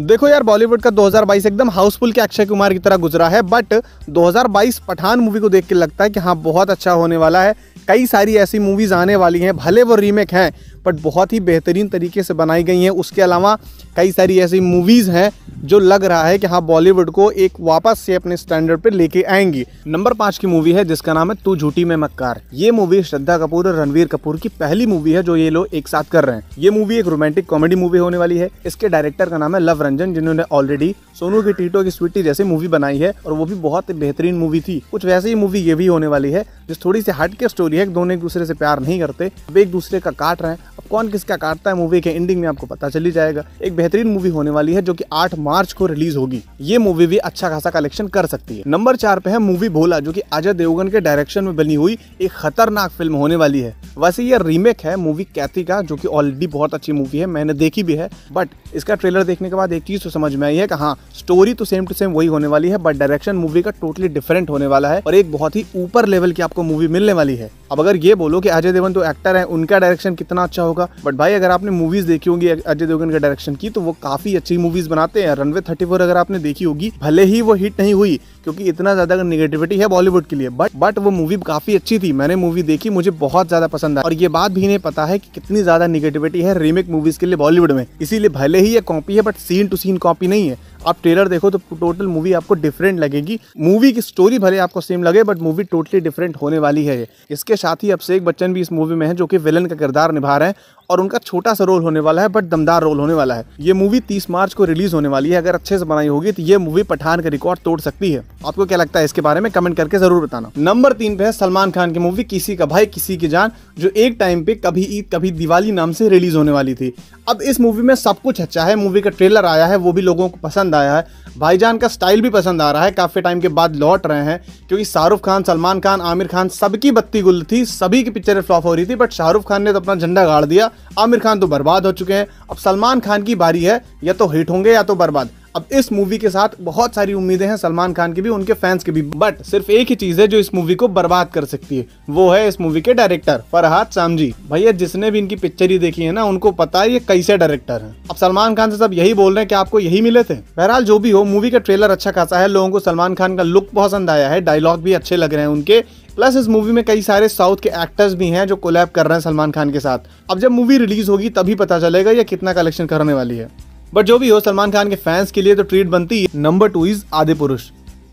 देखो यार बॉलीवुड का 2022 एकदम हाउसफुल के अक्षय कुमार की तरह गुजरा है बट 2022 पठान मूवी को देख के लगता है कि हाँ बहुत अच्छा होने वाला है कई सारी ऐसी मूवीज़ आने वाली हैं भले वो रीमेक हैं बट बहुत ही बेहतरीन तरीके से बनाई गई हैं उसके अलावा कई सारी ऐसी मूवीज़ हैं जो लग रहा है कि हाँ बॉलीवुड को एक वापस से अपने स्टैंडर्ड पर लेके आएंगी नंबर पाँच की मूवी है जिसका नाम है तू झूठी में मक्कार ये मूवी श्रद्धा कपूर और रणवीर कपूर की पहली मूवी है जो ये लोग एक साथ कर रहे हैं ये मूवी एक रोमांटिक कॉमेडी मूवी होने वाली है इसके डायरेक्टर का नाम है लव रंजन जिन्होंने ऑलरेडी सोनू की टीटो की स्वीटी जैसी मूवी बनाई है और वो भी बहुत बेहतरीन मूवी थी कुछ वैसे ही मूवी ये भी होने वाली है जिस थोड़ी सी हट के स्टोरी है दोनों एक दूसरे से प्यार नहीं करते वे एक दूसरे का काट रहे हैं अब कौन किसका काटता है मूवी के एंडिंग में आपको पता चली जाएगा एक बेहतरीन मूवी होने वाली है जो की आठ मार्च को रिलीज होगी ये मूवी भी अच्छा खासा कलेक्शन कर सकती है नंबर चार पे है मूवी भोला जो की अजय देवगन के डायरेक्शन में बनी हुई एक खतरनाक फिल्म होने वाली है वैसे ये रीमेक है मूवी कैथी का जो की ऑलरेडी बहुत अच्छी मूवी है मैंने देखी भी है बट इसका ट्रेलर देखने के बाद एक चीज तो समझ में आई है कि हाँ स्टोरी तो सेम टू सेम वही होने वाली है बट डायरेक्शन मूवी का टोटली डिफरेंट होने वाला है और एक बहुत ही ऊपर लेवल की आपको मूवी मिलने वाली है अब अगर ये बोलो कि अजय देवन तो एक्टर है उनका डायरेक्शन कितना अच्छा अच्छा होगा बट भाई अगर आपने मूवीज देखी होगी अजय देवगन के डायरेक्शन की तो वो काफी अच्छी मूवीज बनाते हैं रनवे थर्टी अगर आपने देखी होगी भले ही वो हिट नहीं हुई क्योंकि इतना ज्यादा निगेटिविटी है बॉलीवुड के लिए बट बट वो मूवी काफी अच्छी थी मैंने मूवी देखी मुझे बहुत ज्यादा पसंद आया और ये बात भी नहीं पता है कि कितनी ज्यादा निगेटिविटी है रीमेक मूवीज के लिए बॉलीवुड में इसीलिए भले ही ये कॉपी है but scene to scene copy नहीं है आप ट्रेलर देखो तो टोटल मूवी आपको डिफरेंट लगेगी मूवी की स्टोरी भले आपको सेम लगे बट मूवी टोटली डिफरेंट होने वाली है इसके साथ ही अभिषेक बच्चन भी इस मूवी में है जो कि विलन का किरदार निभा रहे हैं और उनका छोटा सा रोल होने वाला है बट दमदार रोल होने वाला है ये मूवी तीस मार्च को रिलीज होने वाली है अगर अच्छे से बनाई होगी तो ये मूवी पठान का रिकॉर्ड तोड़ सकती है आपको क्या लगता है इसके बारे में कमेंट करके जरूर बताना नंबर तीन पे है सलमान खान की मूवी किसी का भाई किसी की जान जो एक टाइम पे कभी ईद कभी दिवाली नाम से रिलीज होने वाली थी अब इस मूवी में सब कुछ अच्छा है मूवी का ट्रेलर आया है वो भी लोगों को पसंद पसंद आया है भाईजान का स्टाइल भी पसंद आ रहा है काफ़ी टाइम के बाद लौट रहे हैं क्योंकि शाहरुख खान सलमान खान आमिर खान सबकी बत्ती गुल थी सभी की पिक्चरें फ्लॉप हो रही थी बट शाहरुख खान ने तो अपना झंडा गाड़ दिया आमिर खान तो बर्बाद हो चुके हैं अब सलमान खान की बारी है या तो हिट होंगे या तो बर्बाद अब इस मूवी के साथ बहुत सारी उम्मीदें हैं सलमान खान की भी उनके फैंस की भी बट सिर्फ एक ही चीज है जो इस मूवी को बर्बाद कर सकती है वो है इस मूवी के डायरेक्टर फरहाद सामजी भैया जिसने भी इनकी पिक्चर ही देखी है ना उनको पता है ये कैसे डायरेक्टर है अब सलमान खान से सब यही बोल रहे हैं कि आपको यही मिले थे बहरहाल जो भी हो मूवी का ट्रेलर अच्छा खासा है लोगों को सलमान खान का लुक पसंद आया है डायलॉग भी अच्छे लग रहे हैं उनके प्लस इस मूवी में कई सारे साउथ के एक्टर्स भी हैं जो कोलैब कर रहे हैं सलमान खान के साथ अब जब मूवी रिलीज होगी तभी पता चलेगा ये कितना कलेक्शन करने वाली है बट जो भी हो सलमान खान के फैंस के लिए तो ट्रीट बनती है नंबर टू इज आदि पुरुष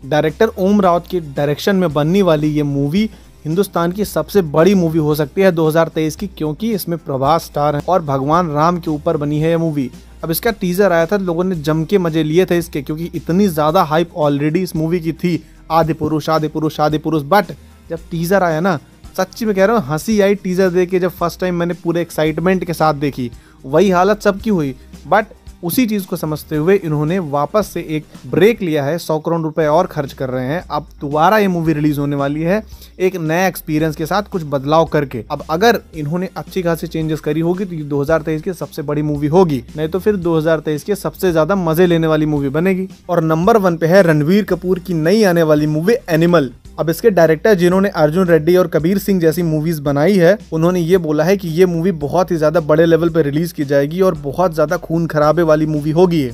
डायरेक्टर ओम रावत के डायरेक्शन में बनने वाली ये मूवी हिंदुस्तान की सबसे बड़ी मूवी हो सकती है 2023 की क्योंकि इसमें प्रभास स्टार है और भगवान राम के ऊपर बनी है ये मूवी अब इसका टीजर आया था लोगों ने जम के मजे लिए थे इसके क्योंकि इतनी ज़्यादा हाइप ऑलरेडी इस मूवी की थी आदि पुरुष आदि पुरुष आदि पुरुष बट जब टीजर आया ना सच्ची में कह रहा हूँ हंसी आई टीजर दे के जब फर्स्ट टाइम मैंने पूरे एक्साइटमेंट के साथ देखी वही हालत सबकी हुई बट उसी चीज़ को समझते हुए इन्होंने वापस से एक ब्रेक लिया है सौ करोड़ रुपए और खर्च कर रहे हैं अब दोबारा ये मूवी रिलीज होने वाली है एक नया एक्सपीरियंस के साथ कुछ बदलाव करके अब अगर इन्होंने अच्छी खासी चेंजेस करी होगी तो ये दो की सबसे बड़ी मूवी होगी नहीं तो फिर दो की सबसे ज्यादा मजे लेने वाली मूवी बनेगी और नंबर वन पे है रणवीर कपूर की नई आने वाली मूवी एनिमल अब इसके डायरेक्टर जिन्होंने अर्जुन रेड्डी और कबीर सिंह जैसी मूवीज बनाई है उन्होंने ये बोला है कि ये मूवी बहुत ही ज्यादा बड़े लेवल पर रिलीज की जाएगी और बहुत ज्यादा खून खराबे वाली मूवी होगी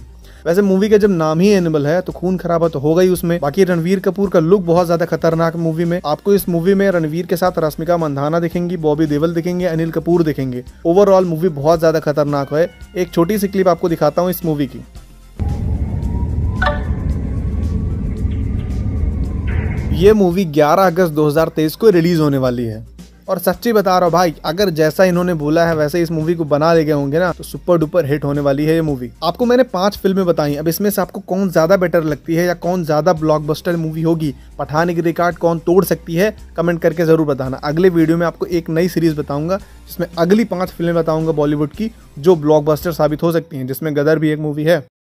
वैसे मूवी का जब नाम ही एनिमल है तो खून खराबा तो होगा ही उसमें बाकी रणवीर कपूर का लुक बहुत ज्यादा खतरनाक मूवी में आपको इस मूवी में रणवीर के साथ रश्मिका मंधाना दिखेंगी बॉबी देवल दिखेंगे अनिल कपूर दिखेंगे ओवरऑल मूवी बहुत ज्यादा खतरनाक है एक छोटी सी क्लिप आपको दिखाता हूँ इस मूवी की ये मूवी 11 अगस्त 2023 को रिलीज़ होने वाली है और सच्ची बता रहा हूँ भाई अगर जैसा इन्होंने बोला है वैसे इस मूवी को बना ले गए होंगे ना तो सुपर डुपर हिट होने वाली है ये मूवी आपको मैंने पांच फिल्में बताई अब इसमें से आपको कौन ज्यादा बेटर लगती है या कौन ज्यादा ब्लॉकबस्टर मूवी होगी पठाने की रिकॉर्ड कौन तोड़ सकती है कमेंट करके जरूर बताना अगले वीडियो में आपको एक नई सीरीज बताऊंगा जिसमें अगली पांच फिल्में बताऊंगा बॉलीवुड की जो ब्लॉक साबित हो सकती है जिसमें गदर भी एक मूवी है